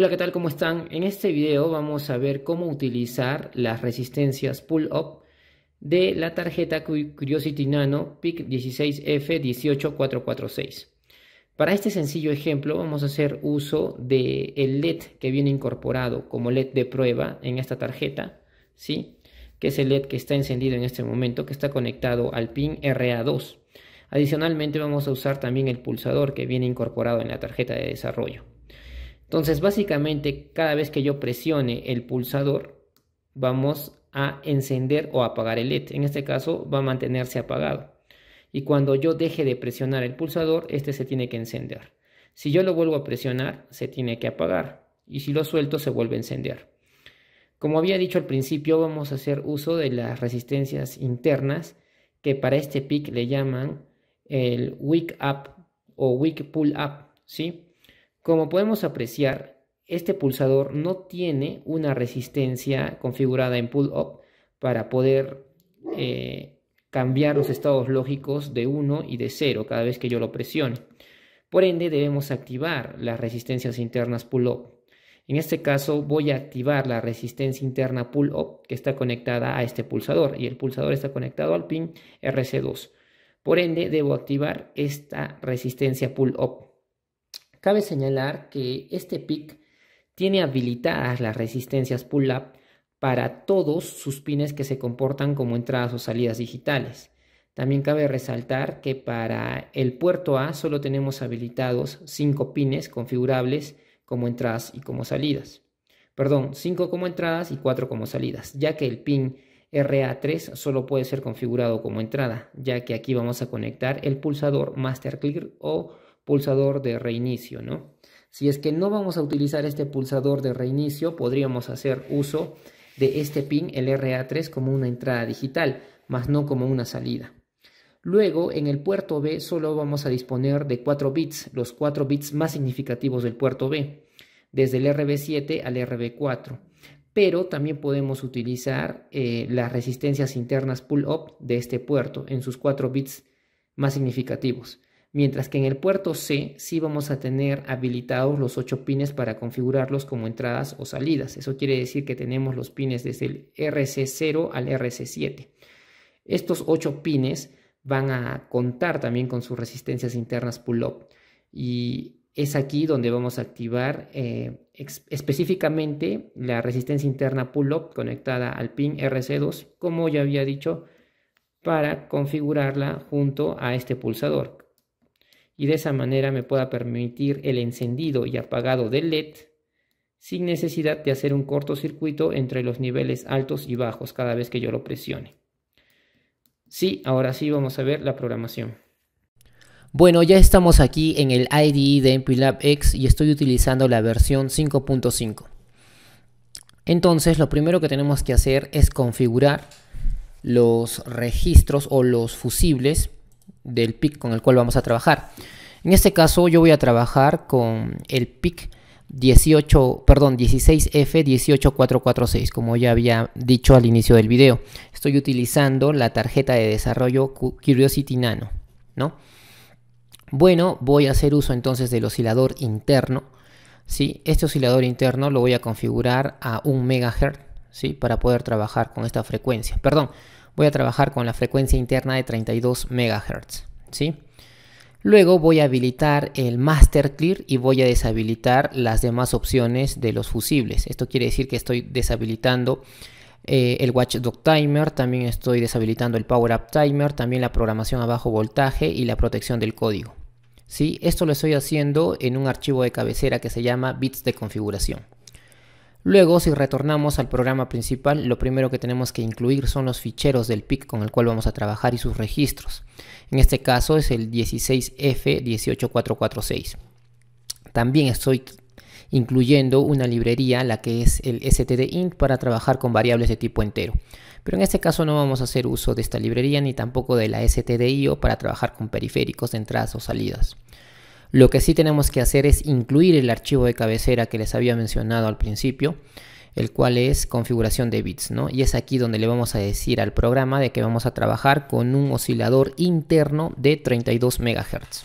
Hola, ¿qué tal? ¿Cómo están? En este video vamos a ver cómo utilizar las resistencias pull-up de la tarjeta Curiosity Nano PIC 16F18446. Para este sencillo ejemplo vamos a hacer uso del el LED que viene incorporado como LED de prueba en esta tarjeta, ¿sí? que es el LED que está encendido en este momento, que está conectado al pin RA2. Adicionalmente vamos a usar también el pulsador que viene incorporado en la tarjeta de desarrollo. Entonces, básicamente, cada vez que yo presione el pulsador, vamos a encender o apagar el LED. En este caso, va a mantenerse apagado. Y cuando yo deje de presionar el pulsador, este se tiene que encender. Si yo lo vuelvo a presionar, se tiene que apagar. Y si lo suelto, se vuelve a encender. Como había dicho al principio, vamos a hacer uso de las resistencias internas que para este pick le llaman el Wick up o Wick pull up, ¿sí? Como podemos apreciar, este pulsador no tiene una resistencia configurada en pull-up para poder eh, cambiar los estados lógicos de 1 y de 0 cada vez que yo lo presione. Por ende, debemos activar las resistencias internas pull-up. En este caso, voy a activar la resistencia interna pull-up que está conectada a este pulsador y el pulsador está conectado al pin RC2. Por ende, debo activar esta resistencia pull-up. Cabe señalar que este PIC tiene habilitadas las resistencias pull-up para todos sus pines que se comportan como entradas o salidas digitales. También cabe resaltar que para el puerto A solo tenemos habilitados 5 pines configurables como entradas y como salidas. Perdón, 5 como entradas y 4 como salidas, ya que el pin RA3 solo puede ser configurado como entrada, ya que aquí vamos a conectar el pulsador Master click o pulsador de reinicio, ¿no? Si es que no vamos a utilizar este pulsador de reinicio, podríamos hacer uso de este pin, el RA3, como una entrada digital, más no como una salida. Luego, en el puerto B solo vamos a disponer de 4 bits, los 4 bits más significativos del puerto B, desde el RB7 al RB4. Pero también podemos utilizar eh, las resistencias internas pull-up de este puerto en sus 4 bits más significativos mientras que en el puerto C sí vamos a tener habilitados los 8 pines para configurarlos como entradas o salidas. Eso quiere decir que tenemos los pines desde el RC0 al RC7. Estos 8 pines van a contar también con sus resistencias internas pull-up y es aquí donde vamos a activar eh, específicamente la resistencia interna pull-up conectada al pin RC2, como ya había dicho, para configurarla junto a este pulsador y de esa manera me pueda permitir el encendido y apagado del LED sin necesidad de hacer un cortocircuito entre los niveles altos y bajos cada vez que yo lo presione. Sí, ahora sí vamos a ver la programación. Bueno, ya estamos aquí en el IDE de MPLAB X y estoy utilizando la versión 5.5. Entonces, lo primero que tenemos que hacer es configurar los registros o los fusibles del pic con el cual vamos a trabajar. En este caso yo voy a trabajar con el pic 18, perdón, 16F18446, como ya había dicho al inicio del video. Estoy utilizando la tarjeta de desarrollo Curiosity Nano, ¿no? Bueno, voy a hacer uso entonces del oscilador interno, ¿sí? Este oscilador interno lo voy a configurar a 1 MHz, ¿sí? Para poder trabajar con esta frecuencia. Perdón, voy a trabajar con la frecuencia interna de 32 MHz. ¿sí? Luego voy a habilitar el Master Clear y voy a deshabilitar las demás opciones de los fusibles. Esto quiere decir que estoy deshabilitando eh, el Watchdog Timer, también estoy deshabilitando el Power Up Timer, también la programación a bajo voltaje y la protección del código. ¿Sí? Esto lo estoy haciendo en un archivo de cabecera que se llama bits de configuración. Luego, si retornamos al programa principal, lo primero que tenemos que incluir son los ficheros del PIC con el cual vamos a trabajar y sus registros. En este caso es el 16F18446. También estoy incluyendo una librería, la que es el stdint, para trabajar con variables de tipo entero. Pero en este caso no vamos a hacer uso de esta librería ni tampoco de la stdio para trabajar con periféricos de entradas o salidas. Lo que sí tenemos que hacer es incluir el archivo de cabecera que les había mencionado al principio, el cual es configuración de bits, ¿no? Y es aquí donde le vamos a decir al programa de que vamos a trabajar con un oscilador interno de 32 MHz.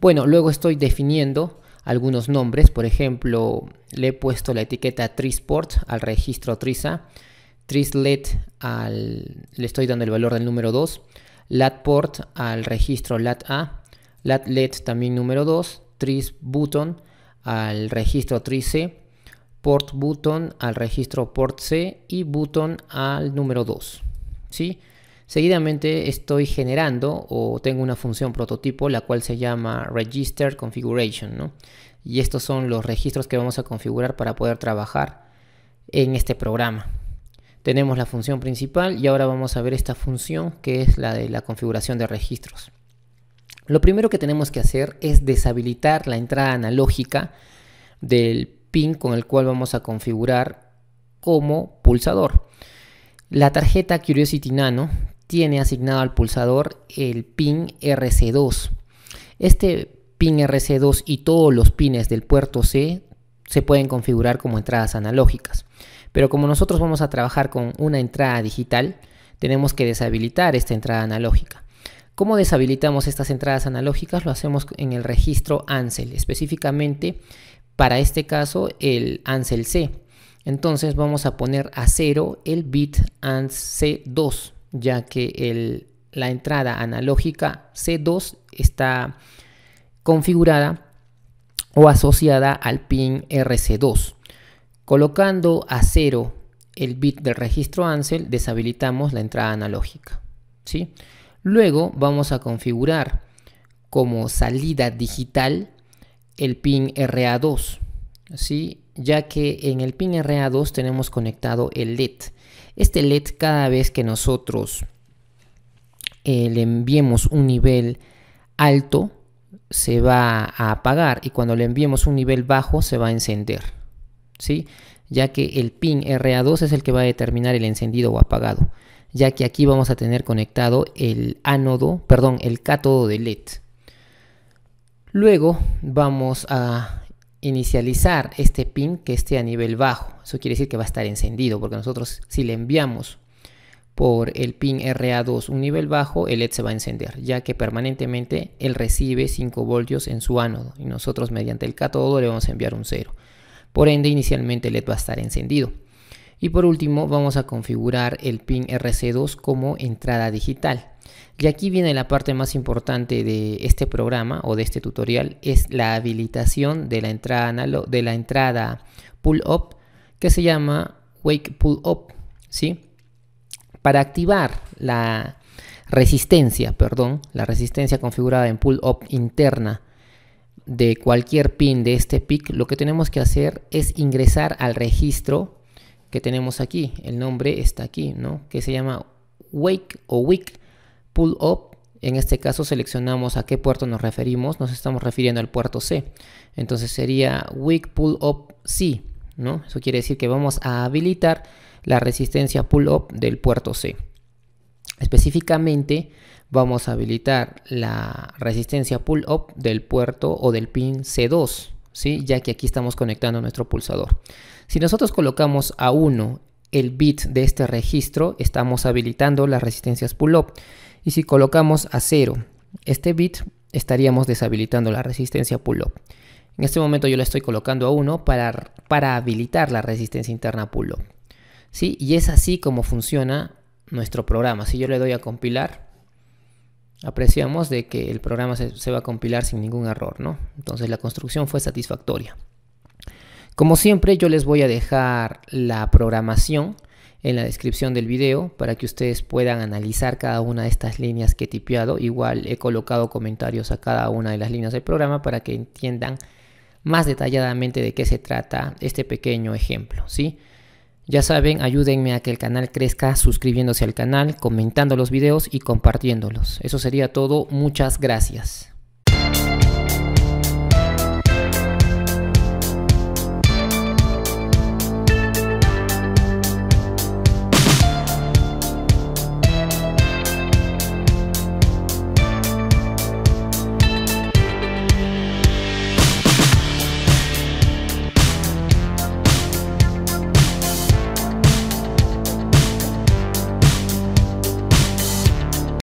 Bueno, luego estoy definiendo algunos nombres, por ejemplo, le he puesto la etiqueta Trisport al registro TRISA, Trislet al, le estoy dando el valor del número 2, LATPORT al registro LATA, Latlet también número 2, tris button al registro tris-c, port button al registro port-c y button al número 2. ¿sí? Seguidamente estoy generando o tengo una función prototipo la cual se llama register configuration. Y estos son los registros que vamos a configurar para poder trabajar en este programa. Tenemos la función principal y ahora vamos a ver esta función que es la de la configuración de registros. Lo primero que tenemos que hacer es deshabilitar la entrada analógica del pin con el cual vamos a configurar como pulsador. La tarjeta Curiosity Nano tiene asignado al pulsador el pin RC2. Este pin RC2 y todos los pines del puerto C se pueden configurar como entradas analógicas. Pero como nosotros vamos a trabajar con una entrada digital, tenemos que deshabilitar esta entrada analógica. ¿Cómo deshabilitamos estas entradas analógicas? Lo hacemos en el registro ANSEL, específicamente para este caso el ANSEL C. Entonces vamos a poner a cero el bit ANSEL C2, ya que la entrada analógica C2 está configurada o asociada al pin RC2. Colocando a cero el bit del registro ANSEL, deshabilitamos la entrada analógica. ¿sí? Luego vamos a configurar como salida digital el pin RA2, ya que en el pin RA2 tenemos conectado el LED. Este LED cada vez que nosotros eh, le enviemos un nivel alto se va a apagar y cuando le enviemos un nivel bajo se va a encender. ¿sí? Ya que el pin RA2 es el que va a determinar el encendido o apagado ya que aquí vamos a tener conectado el ánodo, perdón, el cátodo de LED. Luego vamos a inicializar este pin que esté a nivel bajo. Eso quiere decir que va a estar encendido, porque nosotros si le enviamos por el pin RA2 un nivel bajo, el LED se va a encender, ya que permanentemente él recibe 5 voltios en su ánodo y nosotros mediante el cátodo le vamos a enviar un 0. Por ende, inicialmente el LED va a estar encendido. Y por último vamos a configurar el pin RC2 como entrada digital. Y aquí viene la parte más importante de este programa o de este tutorial, es la habilitación de la entrada, de la entrada pull up que se llama wake pull up, ¿sí? Para activar la resistencia, perdón, la resistencia configurada en pull up interna de cualquier pin de este PIC, lo que tenemos que hacer es ingresar al registro que tenemos aquí. El nombre está aquí, ¿no? Que se llama Wake o Wick Pull Up. En este caso seleccionamos a qué puerto nos referimos. Nos estamos refiriendo al puerto C. Entonces sería Wick Pull Up C, ¿no? Eso quiere decir que vamos a habilitar la resistencia Pull Up del puerto C. Específicamente vamos a habilitar la resistencia Pull Up del puerto o del pin C2, ya que aquí estamos conectando nuestro pulsador. Si nosotros colocamos a 1 el bit de este registro, estamos habilitando las resistencias pull-up. Y si colocamos a 0 este bit, estaríamos deshabilitando la resistencia pull-up. En este momento yo la estoy colocando a 1 para, para habilitar la resistencia interna pull-up. ¿Sí? Y es así como funciona nuestro programa. Si yo le doy a compilar, apreciamos de que el programa se, va a compilar sin ningún error, ¿no? Entonces la construcción fue satisfactoria. Como siempre, yo les voy a dejar la programación en la descripción del video para que ustedes puedan analizar cada una de estas líneas que he tipeado. Igual he colocado comentarios a cada una de las líneas del programa para que entiendan más detalladamente de qué se trata este pequeño ejemplo, ¿sí? sí ya saben, ayúdenme a que el canal crezca suscribiéndose al canal, comentando los videos y compartiéndolos. Eso sería todo, muchas gracias.